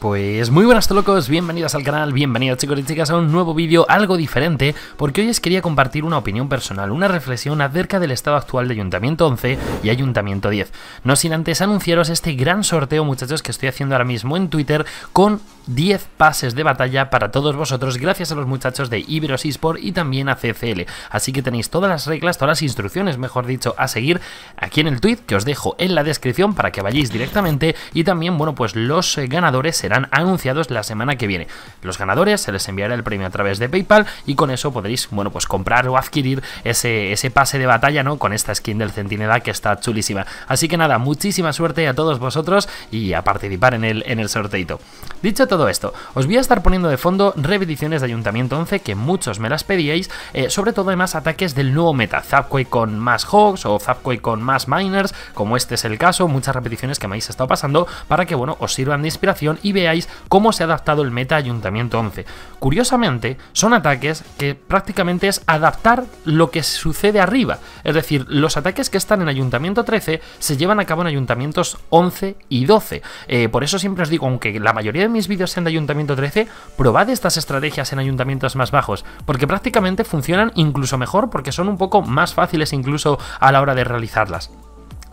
Pues muy buenas locos, bienvenidas al canal, bienvenidos chicos y chicas a un nuevo vídeo algo diferente porque hoy os quería compartir una opinión personal, una reflexión acerca del estado actual de Ayuntamiento 11 y Ayuntamiento 10. No sin antes anunciaros este gran sorteo muchachos que estoy haciendo ahora mismo en Twitter con 10 pases de batalla para todos vosotros gracias a los muchachos de Iberos eSport y también a CCL. Así que tenéis todas las reglas, todas las instrucciones mejor dicho a seguir aquí en el tweet que os dejo en la descripción para que vayáis directamente y también bueno pues los ganadores serán serán anunciados la semana que viene. Los ganadores se les enviará el premio a través de PayPal y con eso podréis, bueno, pues comprar o adquirir ese, ese pase de batalla, ¿no? Con esta skin del centinela que está chulísima. Así que nada, muchísima suerte a todos vosotros y a participar en el, en el sorteito. Dicho todo esto, os voy a estar poniendo de fondo repeticiones de Ayuntamiento 11 que muchos me las pedíais, eh, sobre todo además ataques del nuevo meta, Zapcoy con más Hogs o Zapcoy con más Miners, como este es el caso, muchas repeticiones que me habéis estado pasando para que, bueno, os sirvan de inspiración y veáis veáis cómo se ha adaptado el meta Ayuntamiento 11. Curiosamente, son ataques que prácticamente es adaptar lo que sucede arriba. Es decir, los ataques que están en Ayuntamiento 13 se llevan a cabo en Ayuntamientos 11 y 12. Eh, por eso siempre os digo, aunque la mayoría de mis vídeos sean de Ayuntamiento 13, probad estas estrategias en ayuntamientos más bajos, porque prácticamente funcionan incluso mejor porque son un poco más fáciles incluso a la hora de realizarlas.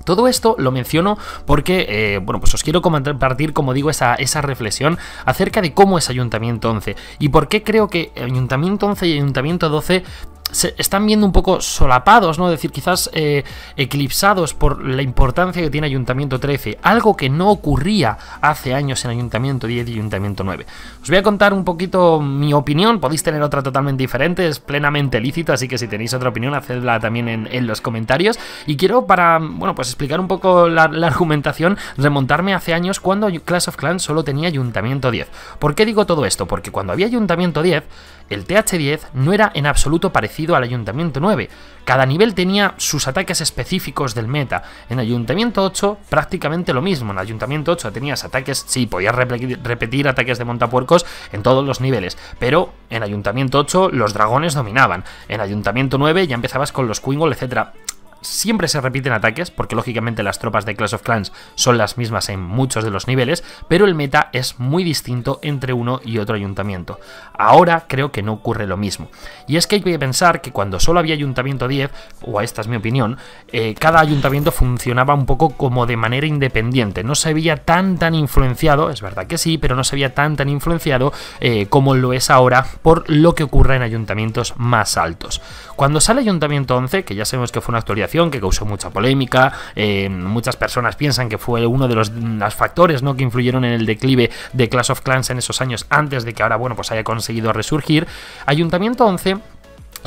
Todo esto lo menciono porque, eh, bueno, pues os quiero compartir, como digo, esa, esa reflexión acerca de cómo es Ayuntamiento 11 y por qué creo que Ayuntamiento 11 y Ayuntamiento 12 se están viendo un poco solapados, ¿no? Es decir, quizás eh, eclipsados por la importancia que tiene Ayuntamiento 13, algo que no ocurría hace años en Ayuntamiento 10 y Ayuntamiento 9. Os voy a contar un poquito mi opinión, podéis tener otra totalmente diferente, es plenamente lícito, así que si tenéis otra opinión, hacedla también en, los comentarios. Y quiero para, bueno, pues explicar un poco la, la, argumentación, remontarme hace años cuando Clash of Clans solo tenía Ayuntamiento 10. ¿Por qué digo todo esto? Porque cuando había Ayuntamiento 10, el TH10 no era en absoluto parecido al Ayuntamiento 9. Cada nivel tenía sus ataques específicos del meta. En Ayuntamiento 8 prácticamente lo mismo. En Ayuntamiento 8 tenías ataques, sí, podías repetir, ataques de montapuercos en todos los niveles, pero en Ayuntamiento 8 los dragones dominaban. En Ayuntamiento 9 ya empezabas con los Quingle, etcétera siempre se repiten ataques, porque lógicamente las tropas de Clash of Clans son las mismas en muchos de los niveles, pero el meta es muy distinto entre uno y otro ayuntamiento. Ahora creo que no ocurre lo mismo. Y es que hay que pensar que cuando solo había ayuntamiento 10, o esta es mi opinión, eh, cada ayuntamiento funcionaba un poco como de manera independiente, no se veía tan tan influenciado, es verdad que sí, pero no se veía tan tan influenciado eh, como lo es ahora por lo que ocurre en ayuntamientos más altos. Cuando sale ayuntamiento 11, que ya sabemos que fue una actualidad que causó mucha polémica. Eh, muchas personas piensan que fue uno de mm, los, factores ¿no? que influyeron en el declive de Clash of Clans en esos años antes de que ahora bueno, pues haya conseguido resurgir. Ayuntamiento 11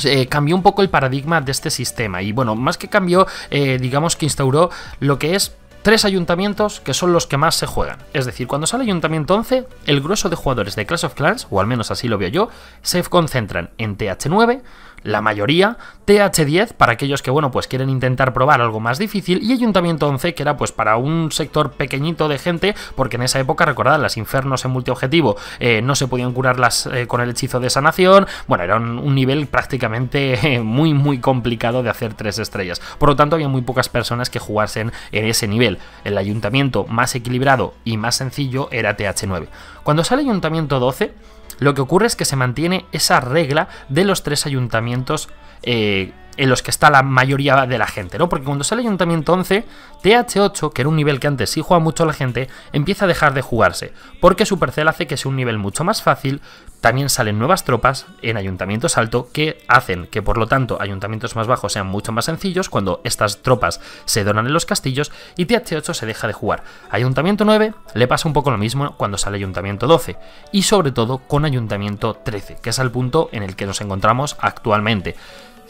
eh, cambió un poco el paradigma de este sistema y bueno, más que cambió, eh, digamos que instauró lo que es tres ayuntamientos que son los que más se juegan. Es decir, cuando sale Ayuntamiento 11, el grueso de jugadores de Clash of Clans, o al menos así lo veo yo, se concentran en TH9, la mayoría, TH10 para aquellos que bueno, pues quieren intentar probar algo más difícil y Ayuntamiento 11 que era pues para un sector pequeñito de gente, porque en esa época recordad, las infernos en multiobjetivo eh, no se podían curarlas eh, con el hechizo de sanación, bueno, era un, nivel prácticamente eh, muy muy complicado de hacer tres estrellas. Por lo tanto, había muy pocas personas que jugasen en ese nivel el ayuntamiento más equilibrado y más sencillo era TH9. Cuando sale ayuntamiento 12, lo que ocurre es que se mantiene esa regla de los tres ayuntamientos eh, en los que está la mayoría de la gente, ¿no? Porque cuando sale Ayuntamiento 11, TH8, que era un nivel que antes sí jugaba mucho la gente, empieza a dejar de jugarse, porque Supercell hace que sea un nivel mucho más fácil, también salen nuevas tropas en ayuntamientos alto que hacen que por lo tanto ayuntamientos más bajos sean mucho más sencillos cuando estas tropas se donan en los castillos y TH8 se deja de jugar. Ayuntamiento 9 le pasa un poco lo mismo cuando sale ayuntamiento 12 y sobre todo con ayuntamiento 13, que es el punto en el que nos encontramos actualmente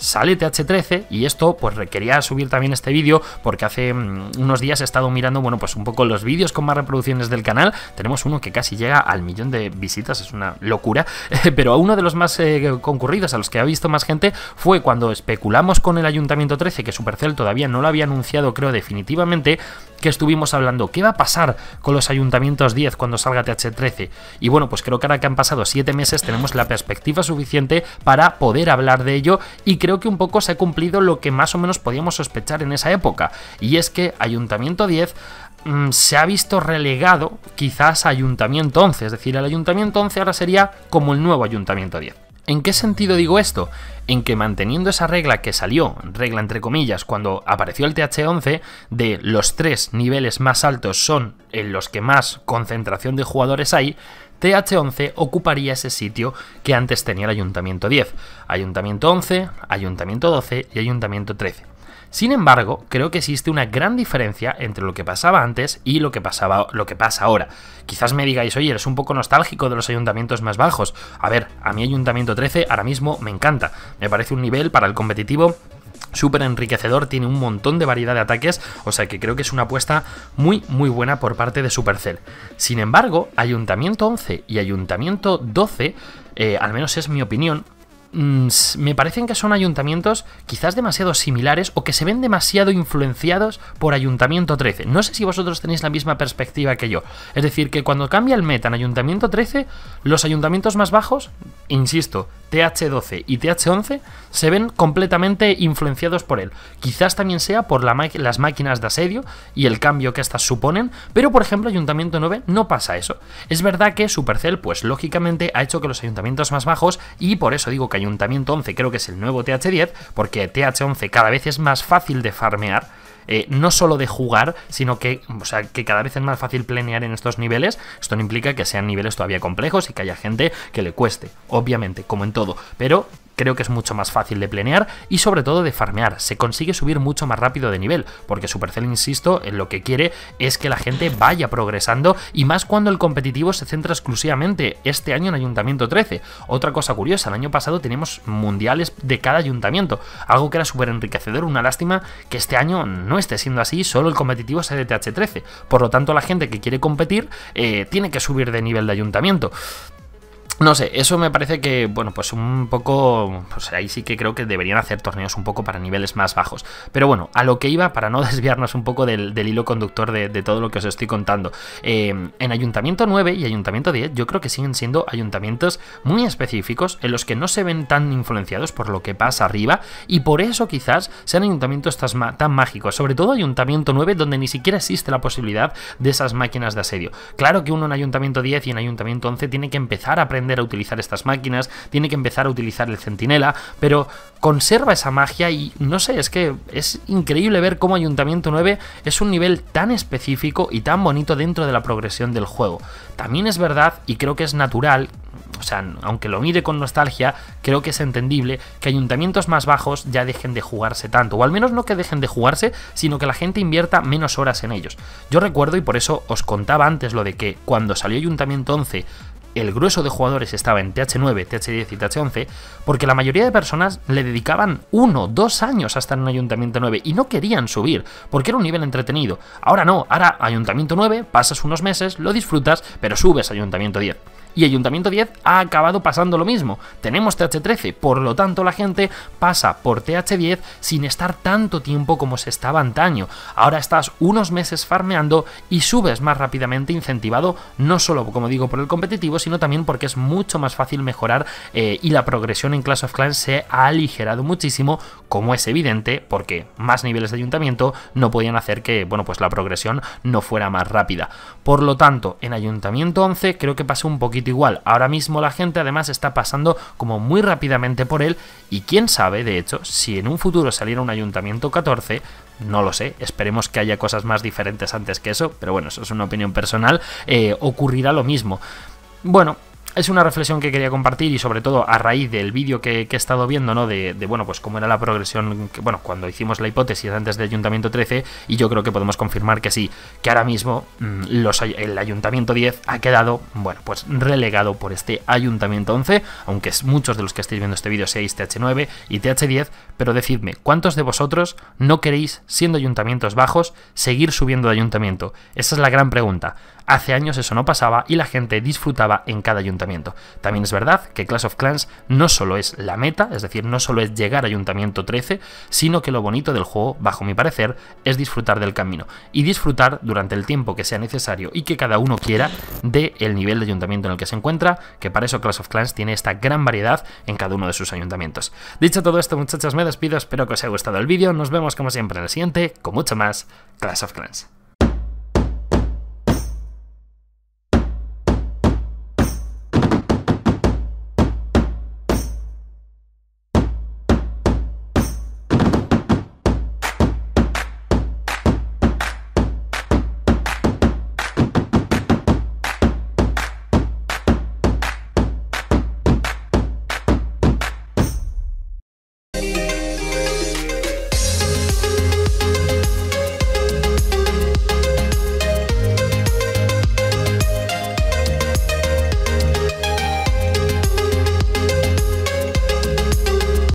sale TH13 y esto pues requería subir también este vídeo porque hace mm, unos días he estado mirando, bueno, pues un poco los vídeos con más reproducciones del canal. Tenemos uno que casi llega al millón de visitas, es una locura, pero uno de los más eh, concurridos, a los que ha visto más gente, fue cuando especulamos con el Ayuntamiento 13 que Supercell todavía no lo había anunciado, creo, definitivamente que estuvimos hablando. ¿Qué va a pasar con los ayuntamientos 10 cuando salga TH13? Y bueno, pues creo que ahora que han pasado 7 meses tenemos la perspectiva suficiente para poder hablar de ello y creo que un poco se ha cumplido lo que más o menos podíamos sospechar en esa época. Y es que Ayuntamiento 10 mm, se ha visto relegado quizás a Ayuntamiento 11, es decir, el Ayuntamiento 11 ahora sería como el nuevo Ayuntamiento 10. ¿En qué sentido digo esto? En que manteniendo esa regla que salió, regla entre comillas, cuando apareció el TH11, de los tres niveles más altos son en los que más concentración de jugadores hay, TH11 ocuparía ese sitio que antes tenía el Ayuntamiento 10, Ayuntamiento 11, Ayuntamiento 12 y Ayuntamiento 13. Sin embargo, creo que existe una gran diferencia entre lo que pasaba antes y lo que, pasaba, lo que pasa ahora. Quizás me digáis, oye, eres un poco nostálgico de los ayuntamientos más bajos. A ver, a mi ayuntamiento 13 ahora mismo me encanta. Me parece un nivel para el competitivo súper enriquecedor, tiene un montón de variedad de ataques, o sea que creo que es una apuesta muy muy buena por parte de Supercell. Sin embargo, Ayuntamiento 11 y Ayuntamiento 12, eh, al menos es mi opinión, Mm, me parecen que son ayuntamientos quizás demasiado similares o que se ven demasiado influenciados por Ayuntamiento 13. No sé si vosotros tenéis la misma perspectiva que yo. Es decir, que cuando cambia el meta en Ayuntamiento 13, los ayuntamientos más bajos, insisto, TH12 y TH11 se ven completamente influenciados por él. Quizás también sea por las máquinas de asedio y el cambio que estas suponen, pero por ejemplo Ayuntamiento 9 no pasa eso. Es verdad que Supercell pues lógicamente ha hecho que los ayuntamientos más bajos y por eso digo que Ayuntamiento 11 creo que es el nuevo TH10 porque TH11 cada vez es más fácil de farmear eh, no solo de jugar, sino que, o sea, que cada vez es más fácil planear en estos niveles. Esto no implica que sean niveles todavía complejos y que haya gente que le cueste, obviamente, como en todo. Pero Creo que es mucho más fácil de planear y sobre todo de farmear. Se consigue subir mucho más rápido de nivel, porque Supercell, insisto, en lo que quiere es que la gente vaya progresando y más cuando el competitivo se centra exclusivamente este año en Ayuntamiento 13. Otra cosa curiosa, el año pasado teníamos mundiales de cada ayuntamiento, algo que era súper enriquecedor, una lástima que este año no esté siendo así, solo el competitivo sea de TH13. Por lo tanto, la gente que quiere competir eh, tiene que subir de nivel de ayuntamiento. No sé, eso me parece que, bueno, pues un poco, pues ahí sí que creo que deberían hacer torneos un poco para niveles más bajos. Pero bueno, a lo que iba, para no desviarnos un poco del, hilo conductor de, todo lo que os estoy contando. Eh, en Ayuntamiento 9 y Ayuntamiento 10 yo creo que siguen siendo ayuntamientos muy específicos en los que no se ven tan influenciados por lo que pasa arriba y por eso quizás sean ayuntamientos tan, tan mágicos. Sobre todo Ayuntamiento 9 donde ni siquiera existe la posibilidad de esas máquinas de asedio. Claro que uno en Ayuntamiento 10 y en Ayuntamiento 11 tiene que empezar a aprender a utilizar estas máquinas, tiene que empezar a utilizar el centinela, pero conserva esa magia y no sé, es que es increíble ver cómo Ayuntamiento 9 es un nivel tan específico y tan bonito dentro de la progresión del juego. También es verdad, y creo que es natural, o sea, aunque lo mire con nostalgia, creo que es entendible que ayuntamientos más bajos ya dejen de jugarse tanto, o al menos no que dejen de jugarse, sino que la gente invierta menos horas en ellos. Yo recuerdo, y por eso os contaba antes lo de que cuando salió Ayuntamiento 11 el grueso de jugadores estaba en TH9, TH10 y TH11, porque la mayoría de personas le dedicaban uno, dos años a estar en Ayuntamiento 9 y no querían subir, porque era un nivel entretenido. Ahora no, ahora Ayuntamiento 9, pasas unos meses, lo disfrutas, pero subes a Ayuntamiento 10. Y Ayuntamiento 10 ha acabado pasando lo mismo. Tenemos TH13, por lo tanto la gente pasa por TH10 sin estar tanto tiempo como se estaba antaño. Ahora estás unos meses farmeando y subes más rápidamente incentivado, no solo como digo por el competitivo, sino también porque es mucho más fácil mejorar eh, y la progresión en Clash of Clans se ha aligerado muchísimo, como es evidente, porque más niveles de ayuntamiento no podían hacer que, bueno, pues la progresión no fuera más rápida. Por lo tanto, en Ayuntamiento 11 creo que pasó un poquito igual. Ahora mismo la gente además está pasando como muy rápidamente por él y quién sabe, de hecho, si en un futuro saliera un ayuntamiento 14, no lo sé, esperemos que haya cosas más diferentes antes que eso, pero bueno, eso es una opinión personal, eh, ocurrirá lo mismo. Bueno, es una reflexión que quería compartir y sobre todo a raíz del vídeo que, he estado viendo, ¿no? De, bueno, pues cómo era la progresión, bueno, cuando hicimos la hipótesis antes del Ayuntamiento 13 y yo creo que podemos confirmar que sí, que ahora mismo mm, el Ayuntamiento 10 ha quedado, bueno, pues relegado por este Ayuntamiento 11, aunque muchos de los que estáis viendo este vídeo seáis TH9 y TH10, pero decidme, ¿cuántos de vosotros no queréis, siendo ayuntamientos bajos, seguir subiendo de ayuntamiento? Esa es la gran pregunta. Hace años eso no pasaba y la gente disfrutaba en cada ayuntamiento. También es verdad que Clash of Clans no solo es la meta, es decir, no solo es llegar a Ayuntamiento 13, sino que lo bonito del juego, bajo mi parecer, es disfrutar del camino y disfrutar durante el tiempo que sea necesario y que cada uno quiera del nivel de ayuntamiento en el que se encuentra, que para eso Clash of Clans tiene esta gran variedad en cada uno de sus ayuntamientos. Dicho todo esto, muchachos, me despido, espero que os haya gustado el vídeo, nos vemos como siempre en el siguiente con mucho más Clash of Clans.